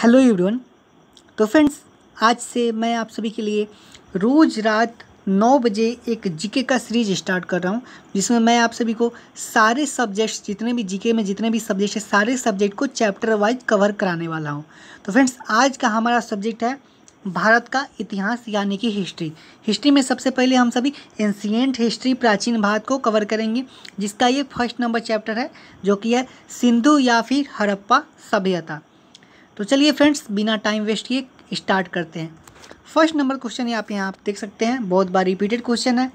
hello everyone तो friends आज से मैं आप सभी के लिए रोज़ रात नौ बजे एक जीके का सीरीज स्टार्ट कर रहा हूँ जिसमें मैं आप सभी को सारे सब्जेक्ट्स जितने भी जीके में जितने भी सब्जेक्ट हैं सारे सब्जेक्ट को चैप्टर वाइज कवर कराने वाला हूँ तो फ्रेंड्स आज का हमारा सब्जेक्ट है भारत का इतिहास यानी कि हिस्ट्री हिस्ट्री में सबसे पहले हम सभी एंशियंट हिस्ट्री प्राचीन भारत को कवर करेंगे जिसका ये फर्स्ट नंबर चैप्टर है जो कि है सिंधु या फिर हड़प्पा सभ्यता तो चलिए फ्रेंड्स बिना टाइम वेस्ट किए स्टार्ट करते हैं फर्स्ट नंबर क्वेश्चन आप यहाँ आप देख सकते हैं बहुत बार रिपीटेड क्वेश्चन है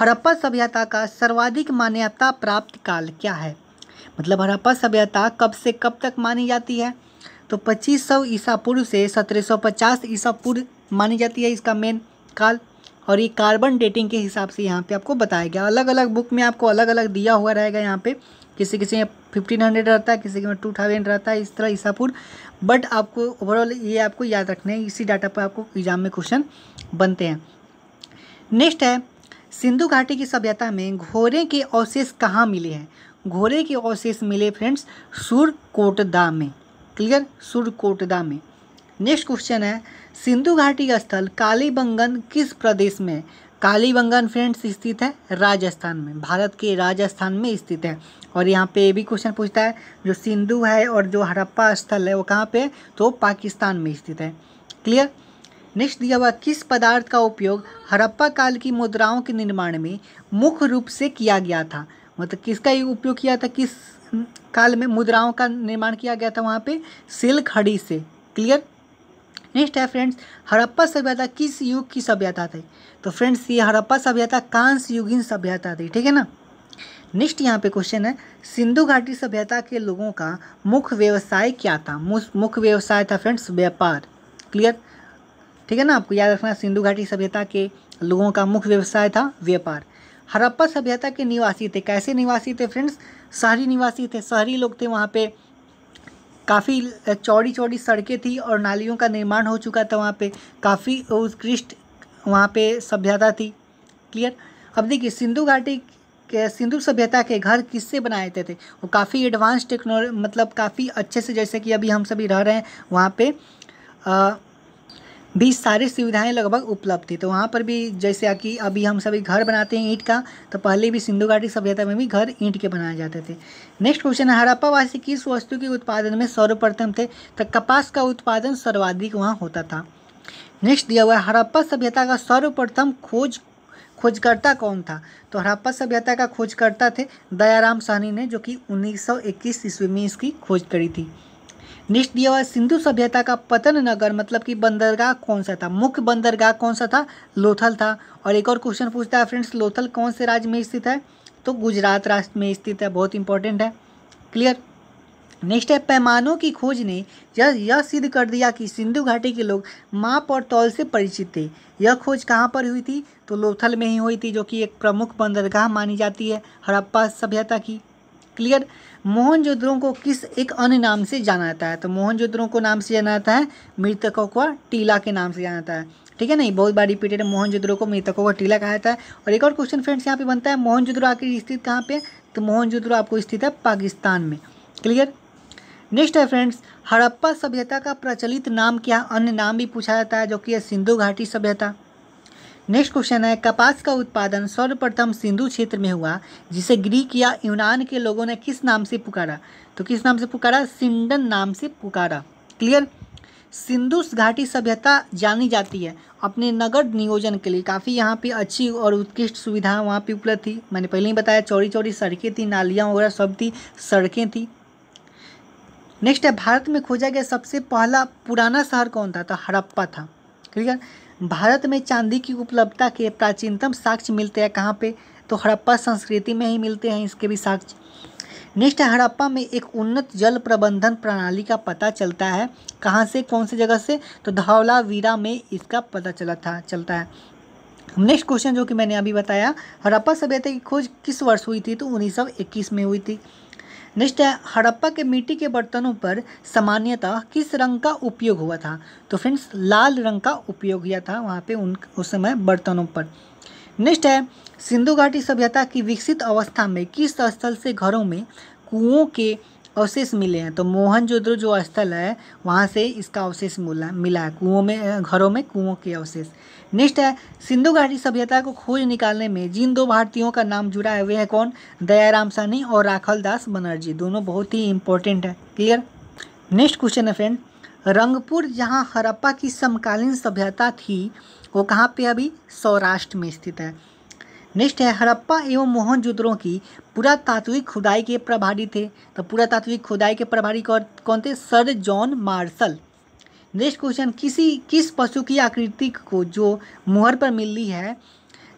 हड़प्पा सभ्यता का सर्वाधिक मान्यता प्राप्त काल क्या है मतलब हड़प्पा सभ्यता कब से कब तक मानी जाती है तो 2500 ईसा पूर्व से 1750 ईसा पूर्व मानी जाती है इसका मेन काल और ये कार्बन डेटिंग के हिसाब से यहाँ पे आपको बताया गया अलग अलग बुक में आपको अलग अलग दिया हुआ रहेगा यहाँ पे किसी किसी में फिफ्टीन हंड्रेड रहता है किसी के में टू थाउजेंड रहता है इस तरह ईसापुर बट आपको ओवरऑल ये आपको याद रखना है इसी डाटा पर आपको एग्जाम में क्वेश्चन बनते हैं नेक्स्ट है सिंधु घाटी की सभ्यता में घोड़े के अवशेष कहाँ मिले हैं घोड़े के अवशेष मिले फ्रेंड्स सुरकोटदा में क्लियर सुरकोटदा में नेक्स्ट क्वेश्चन है सिंधु घाटी का स्थल कालीबंगन किस प्रदेश में कालीबंगन फ्रेंड्स स्थित है राजस्थान में भारत के राजस्थान में स्थित है और यहाँ पे ये भी क्वेश्चन पूछता है जो सिंधु है और जो हड़प्पा स्थल है वो कहाँ पे तो पाकिस्तान में स्थित है क्लियर नेक्स्ट दिया हुआ किस पदार्थ का उपयोग हड़प्पा काल की मुद्राओं के निर्माण में मुख्य रूप से किया गया था मतलब किसका उपयोग किया था किस काल में मुद्राओं का निर्माण किया गया था वहाँ पर सिल्क हड़ी से क्लियर नेक्स्ट है फ्रेंड्स हड़प्पा सभ्यता किस युग की सभ्यता थी तो फ्रेंड्स ये हड़प्पा सभ्यता कांस युगिन सभ्यता थी ठीक है ना नेक्स्ट यहाँ पे क्वेश्चन है सिंधु घाटी सभ्यता के लोगों का मुख्य व्यवसाय क्या था मुख्य व्यवसाय था फ्रेंड्स व्यापार क्लियर ठीक है ना आपको याद रखना सिंधु घाटी सभ्यता के लोगों का मुख्य व्यवसाय था व्यापार हड़प्पा सभ्यता के निवासी थे कैसे निवासी थे फ्रेंड्स शहरी निवासी थे शहरी लोग थे वहाँ पे काफ़ी चौड़ी चौड़ी सड़कें थी और नालियों का निर्माण हो चुका था वहाँ पे काफ़ी उत्कृष्ट वहाँ पे सभ्यता थी क्लियर अब देखिए सिंधु घाटी के सिंधु सभ्यता के घर किससे बनाए थे थे वो काफ़ी एडवांस टेक्नोलॉजी मतलब काफ़ी अच्छे से जैसे कि अभी हम सभी रह रहे हैं वहाँ पर भी सारी सुविधाएं लगभग उपलब्ध थी तो वहाँ पर भी जैसे कि अभी हम सभी घर बनाते हैं ईंट का तो पहले भी सिंधु घाटी सभ्यता में भी घर ईंट के बनाए जाते थे नेक्स्ट क्वेश्चन है हड़प्पावासी किस वस्तु के उत्पादन में सर्वप्रथम थे तो कपास का उत्पादन सर्वाधिक वहाँ होता था नेक्स्ट दिया हुआ हड़प्पा सभ्यता का सर्वप्रथम खोज खोजकर्ता कौन था तो हड़प्पा सभ्यता का खोजकर्ता थे दयाराम साहनी ने जो कि 1921 ईस्वी में इसकी खोज करी थी नेक्स्ट दिया हुआ सिंधु सभ्यता का पतन नगर मतलब कि बंदरगाह कौन सा था मुख्य बंदरगाह कौन सा था लोथल था और एक और क्वेश्चन पूछता है फ्रेंड्स लोथल कौन से राज्य में स्थित है तो गुजरात राष्ट्र में स्थित है बहुत इंपॉर्टेंट है क्लियर नेक्स्ट है पैमानों की खोज ने यह यह सिद्ध कर दिया कि सिंधु घाटी के लोग माप और तौल से परिचित थे यह खोज कहाँ पर हुई थी तो लोथल में ही हुई थी जो कि एक प्रमुख बंदरगाह मानी जाती है हड़प्पा सभ्यता की क्लियर मोहन को किस एक अन्य नाम से जाना जाता है तो मोहन को नाम से जाना जाता है मृतकों को टीला के नाम से जाना जाता है ठीक है नहीं बहुत बार रिपीटेड मोहन जोदड़ों को मृतकों का टीला कहा जाता है और एक और क्वेश्चन फ्रेंड्स यहाँ पे बनता है मोहन जोदड़ो आखिर स्थित कहाँ पे तो मोहन आपको स्थित है पाकिस्तान में क्लियर नेक्स्ट है फ्रेंड्स हड़प्पा सभ्यता का प्रचलित नाम क्या अन्य नाम भी पूछा जाता है जो कि है सिंधु घाटी सभ्यता नेक्स्ट क्वेश्चन है कपास का उत्पादन सर्वप्रथम सिंधु क्षेत्र में हुआ जिसे ग्रीक या यूनान के लोगों ने किस नाम से पुकारा तो किस नाम से पुकारा सिंडन नाम से पुकारा क्लियर सिंधु घाटी सभ्यता जानी जाती है अपने नगर नियोजन के लिए काफ़ी यहाँ पे अच्छी और उत्कृष्ट सुविधा वहाँ पे उपलब्ध थी मैंने पहले ही बताया चौड़ी चौड़ी सड़कें थी नालियाँ वगैरह सब थी सड़कें थी नेक्स्ट है भारत में खोजा गया सबसे पहला पुराना शहर कौन था तो हड़प्पा था क्लियर भारत में चांदी की उपलब्धता के प्राचीनतम साक्ष्य मिलते हैं कहाँ पे तो हड़प्पा संस्कृति में ही मिलते हैं इसके भी साक्ष्य नेक्स्ट हड़प्पा में एक उन्नत जल प्रबंधन प्रणाली का पता चलता है कहाँ से कौन सी जगह से तो धौलावीरा वीरा में इसका पता चला था चलता है नेक्स्ट क्वेश्चन जो कि मैंने अभी बताया हड़प्पा सभ्यता की खोज किस वर्ष हुई थी तो 1921 में हुई थी नेक्स्ट है हड़प्पा के मिट्टी के बर्तनों पर सामान्यतः किस रंग का उपयोग हुआ था तो फ्रेंड्स लाल रंग का उपयोग किया था वहाँ पे उन उस समय बर्तनों पर नेक्स्ट है सिंधु घाटी सभ्यता की विकसित अवस्था में किस स्थल से घरों में कुओं के अवशेष मिले हैं तो मोहनजोदड़ो जो स्थल है वहाँ से इसका अवशेष मिला मिला है कुओं में घरों में कुओं के अवशेष नेक्स्ट है सिंधु घाटी सभ्यता को खोज निकालने में जिन दो भारतीयों का नाम जुड़ा है वे है कौन दयाराम सानी और राखल दास बनर्जी दोनों बहुत ही इंपॉर्टेंट है क्लियर नेक्स्ट क्वेश्चन है फ्रेंड रंगपुर जहाँ हरप्पा की समकालीन सभ्यता थी वो कहाँ पे अभी सौराष्ट्र में स्थित है नेक्स्ट है हड़प्पा एवं मोहनजोदड़ो की पुरातात्विक खुदाई के प्रभारी थे तो पुरातात्विक खुदाई के प्रभारी कौन थे sir John Marshall next question किसी किस पशु की आकृति को जो मुहर पर मिली है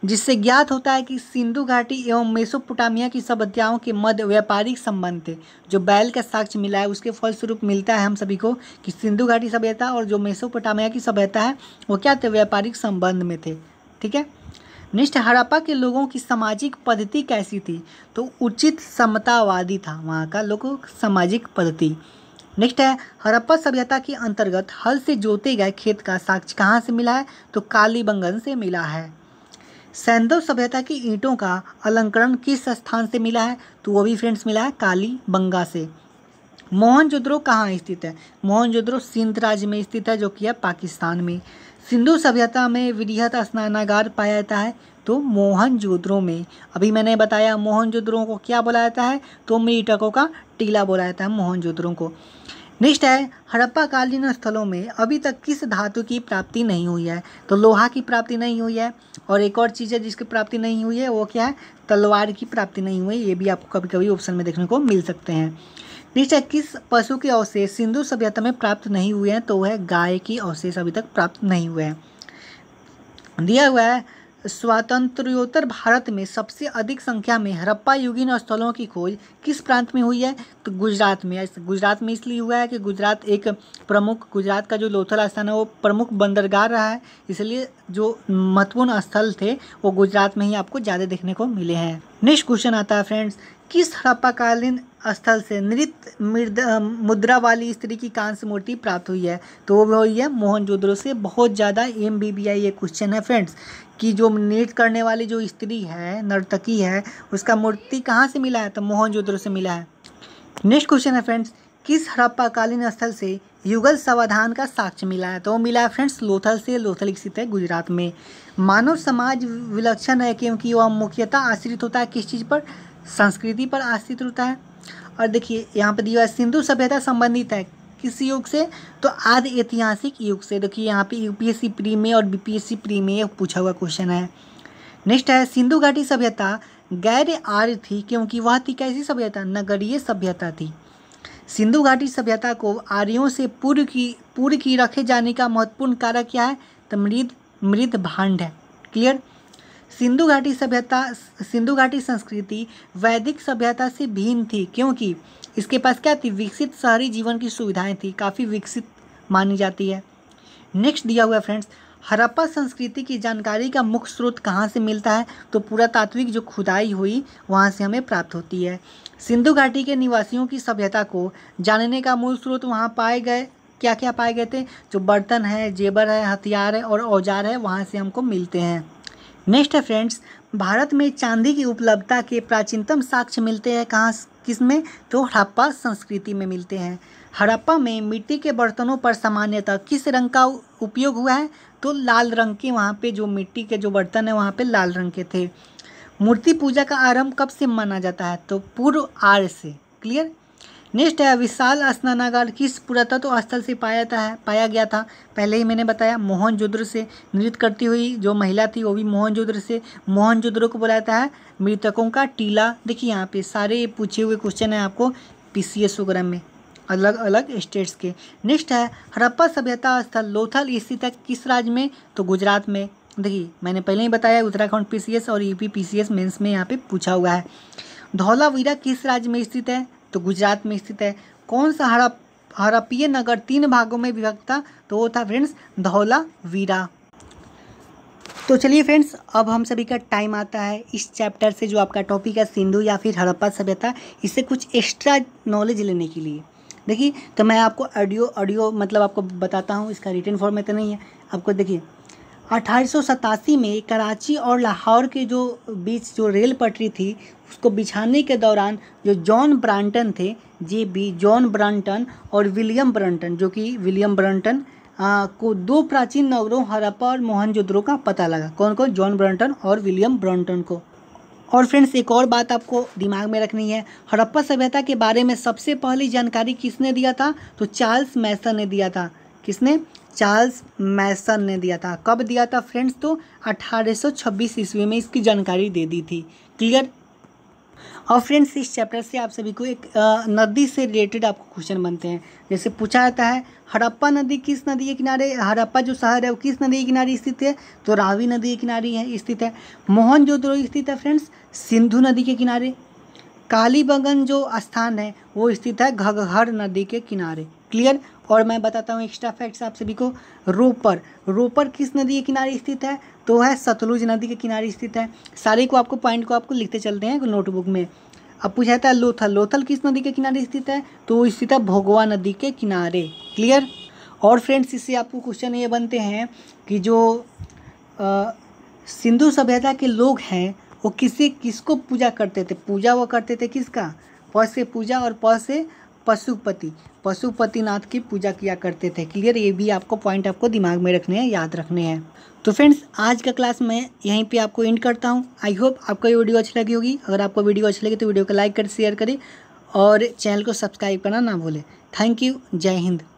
जिससे ज्ञात होता है कि सिंधु घाटी एवं मेसोपोटामिया की सभ्यताओं के मध्य व्यापारिक संबंध थे जो बैल का साक्ष्य मिला है उसके फलस्वरूप मिलता है हम सभी को कि सिंधु घाटी सभ्यता और जो मेसोपोटामिया की सभ्यता है वो क्या थे व्यापारिक संबंध में थे ठीक है नेक्स्ट हड़प्पा के लोगों की सामाजिक पद्धति कैसी थी तो उचित समतावादी था वहाँ का लोगों सामाजिक पद्धति नेक्स्ट है हड़प्पा सभ्यता के अंतर्गत हल से जोते गए खेत का साक्ष्य कहाँ से मिला है तो कालीबंगन से मिला है सैंधव सभ्यता की ईंटों का अलंकरण किस स्थान से मिला है तो वो भी फ्रेंड्स मिला है कालीबंगा से मोहनजोदड़ो कहाँ स्थित है मोहनजोदड़ो सिंध राज्य में स्थित है जो कि है पाकिस्तान में सिंधु सभ्यता में विधिहत स्नानागार पाया जाता है तो मोहन जोद्रो में अभी मैंने बताया मोहन जोद्रो को क्या बोला जाता है तो मृतकों का टीला बोला जाता है मोहन जोद्रो को नेक्स्ट है हड़प्पाकालीन स्थलों में अभी तक किस धातु की प्राप्ति नहीं हुई है तो लोहा की प्राप्ति नहीं हुई है और एक और चीज़ है जिसकी प्राप्ति नहीं हुई है वो क्या है तलवार की प्राप्ति नहीं हुई है ये भी आपको कभी कभी ऑप्शन में देखने को मिल सकते हैं नीचे किस पशु के अवशेष सिंधु सभ्यता में प्राप्त नहीं हुए हैं तो वह गाय की अवशेष अभी तक प्राप्त नहीं हुए हैं दिया हुआ है स्वतंत्रोत्तर भारत में सबसे अधिक संख्या में हड़प्पा युगीन स्थलों की खोज किस प्रांत में हुई है तो गुजरात में गुजरात में इसलिए हुआ है कि गुजरात एक प्रमुख गुजरात का जो लोथल स्थान है वो प्रमुख बंदरगाह रहा है इसलिए जो महत्वपूर्ण स्थल थे वो गुजरात में ही आपको ज़्यादा देखने को मिले हैं नेक्स्ट क्वेश्चन आता है फ्रेंड्स किस हड़प्पाकालीन स्थल से नृत्य मृद मुद्रा वाली स्त्री की कांस्य मूर्ति प्राप्त हुई है तो वो भी हुई है मोहनजोदड़ो से बहुत ज़्यादा एम बी बी आई ये क्वेश्चन है फ्रेंड्स कि जो नृत्य करने वाली जो स्त्री है नर्तकी है उसका मूर्ति कहाँ से मिला है तो मोहनजोदड़ो से मिला है नेक्स्ट क्वेश्चन है फ्रेंड्स किस हड़प्पाकालीन स्थल से युगल समाधान का साक्ष्य मिला है तो वो मिला है फ्रेंड्स लोथल से लोथल स्थित है गुजरात में मानव समाज विलक्षण है क्योंकि वह मुख्यतः आश्रित होता है किस चीज़ पर संस्कृति पर आश्रित होता है और देखिए यहाँ पर दिया सिंधु सभ्यता संबंधित है किस युग से तो आदि ऐतिहासिक युग से देखिए यहाँ पे यूपीएससी प्री में और बीपीएससी प्री में पूछा हुआ क्वेश्चन है नेक्स्ट है सिंधु घाटी सभ्यता गैर आर्य थी क्योंकि वह थी कैसी सभ्यता नगरीय सभ्यता थी सिंधु घाटी सभ्यता को आर्यों से पूर्व की पूर्व की रखे जाने का महत्वपूर्ण कारक क्या है तो मृद मृद भांड है क्लियर सिंधु घाटी सभ्यता सिंधु घाटी संस्कृति वैदिक सभ्यता से भिन्न थी क्योंकि इसके पास क्या थी विकसित शहरी जीवन की सुविधाएं थी काफ़ी विकसित मानी जाती है नेक्स्ट दिया हुआ फ्रेंड्स हरप्पा संस्कृति की जानकारी का मुख्य स्रोत कहाँ से मिलता है तो पुरातात्विक जो खुदाई हुई वहाँ से हमें प्राप्त होती है सिंधु घाटी के निवासियों की सभ्यता को जानने का मूल स्रोत वहाँ पाए गए क्या क्या पाए गए थे जो बर्तन है जेबर है हथियार है और औजार है वहाँ से हमको मिलते हैं नेक्स्ट है फ्रेंड्स भारत में चांदी की उपलब्धता के प्राचीनतम साक्ष्य मिलते हैं कहाँ किस में तो हड़प्पा संस्कृति में मिलते हैं हड़प्पा में मिट्टी के बर्तनों पर सामान्यतः किस रंग का उपयोग हुआ है तो लाल रंग के वहाँ पे जो मिट्टी के जो बर्तन है वहाँ पे लाल रंग के थे मूर्ति पूजा का आरंभ कब से माना जाता है तो पूर्व आर्य से क्लियर नेक्स्ट है विशाल स्नानागार किस पुरातत्व स्थल से पाया था पाया गया था पहले ही मैंने बताया मोहन जोद्र से नृत्य करती हुई जो महिला थी वो भी मोहन जोद्र से मोहन जोद्र को बुलाया है मृतकों का टीला देखिए यहाँ पे सारे पूछे हुए क्वेश्चन हैं आपको पी सी में अलग अलग स्टेट्स के नेक्स्ट है हड़प्पा सभ्यता स्थल लोथल स्थित है किस राज्य में तो गुजरात में देखिए मैंने पहले ही बताया उत्तराखंड पीसीएस और यूपी पीसीएस मेंस में यहाँ पे पूछा हुआ है धौलावीरा किस राज्य में स्थित है तो गुजरात में स्थित है कौन सा हरा हरप्पीय नगर तीन भागों में विभक्त था तो वो था फ्रेंड्स धौला वीरा तो चलिए फ्रेंड्स अब हम सभी का टाइम आता है इस चैप्टर से जो आपका टॉपिक है सिंधु या फिर हड़प्पा सभ्यता इससे कुछ एक्स्ट्रा नॉलेज लेने के लिए देखिए तो मैं आपको ऑडियो ऑडियो मतलब आपको बताता हूँ इसका रिटर्न फॉर्म में तो नहीं है आपको देखिए अठारह में कराची और लाहौर के जो बीच जो रेल पटरी थी उसको बिछाने के दौरान जो जॉन ब्रांटन थे जे बी जॉन ब्रांटन और विलियम ब्रांटन जो कि विलियम ब्रांटन आ, को दो प्राचीन नगरों हड़प्पा और मोहनजोदड़ो का पता लगा कौन कौन जॉन ब्रांटन और विलियम ब्रांटन को और फ्रेंड्स एक और बात आपको दिमाग में रखनी है हड़प्पा सभ्यता के बारे में सबसे पहली जानकारी किसने दिया था तो चार्ल्स मैसन ने दिया था किसने चार्ल्स मैसन ने दिया था कब दिया था फ्रेंड्स तो 1826 ईस्वी में इसकी जानकारी दे दी थी क्लियर और फ्रेंड्स इस चैप्टर से आप सभी को एक नदी से रिलेटेड आपको क्वेश्चन बनते हैं जैसे पूछा जाता है हड़प्पा नदी किस नदी के किनारे हड़प्पा जो शहर है वो किस नदी के किनारे स्थित है तो रावी नदी के किनारे है स्थित है मोहनजोदड़ो स्थित है फ्रेंड्स सिंधु नदी के किनारे कालीबंगन जो स्थान है वो स्थित है घघहर नदी के किनारे क्लियर और मैं बताता हूँ एक्स्ट्रा फैक्ट्स आप सभी को रोपर रोपर किस नदी के किनारे स्थित है तो है सतलुज नदी के किनारे स्थित है सारे को आपको पॉइंट को आपको लिखते चलते हैं नोटबुक में अब पूछा जाता है लोथल लोथल किस नदी के किनारे स्थित है तो वो स्थित है भोगवा नदी के किनारे क्लियर और फ्रेंड्स इससे आपको क्वेश्चन ये बनते हैं कि जो सिंधु सभ्यता के लोग हैं वो किसे किसको पूजा करते थे पूजा वो करते थे किसका पौ से पूजा और पौ से पशुपति पशुपतिनाथ की पूजा किया करते थे क्लियर ये भी आपको पॉइंट आपको दिमाग में रखने हैं याद रखने हैं तो फ्रेंड्स आज का क्लास मैं यहीं पे आपको एंड करता हूँ आई होप आपको ये वीडियो अच्छी लगी होगी अगर आपको वीडियो अच्छी लगी तो वीडियो को लाइक कर शेयर करें और चैनल को सब्सक्राइब करना ना भूलें थैंक यू जय हिंद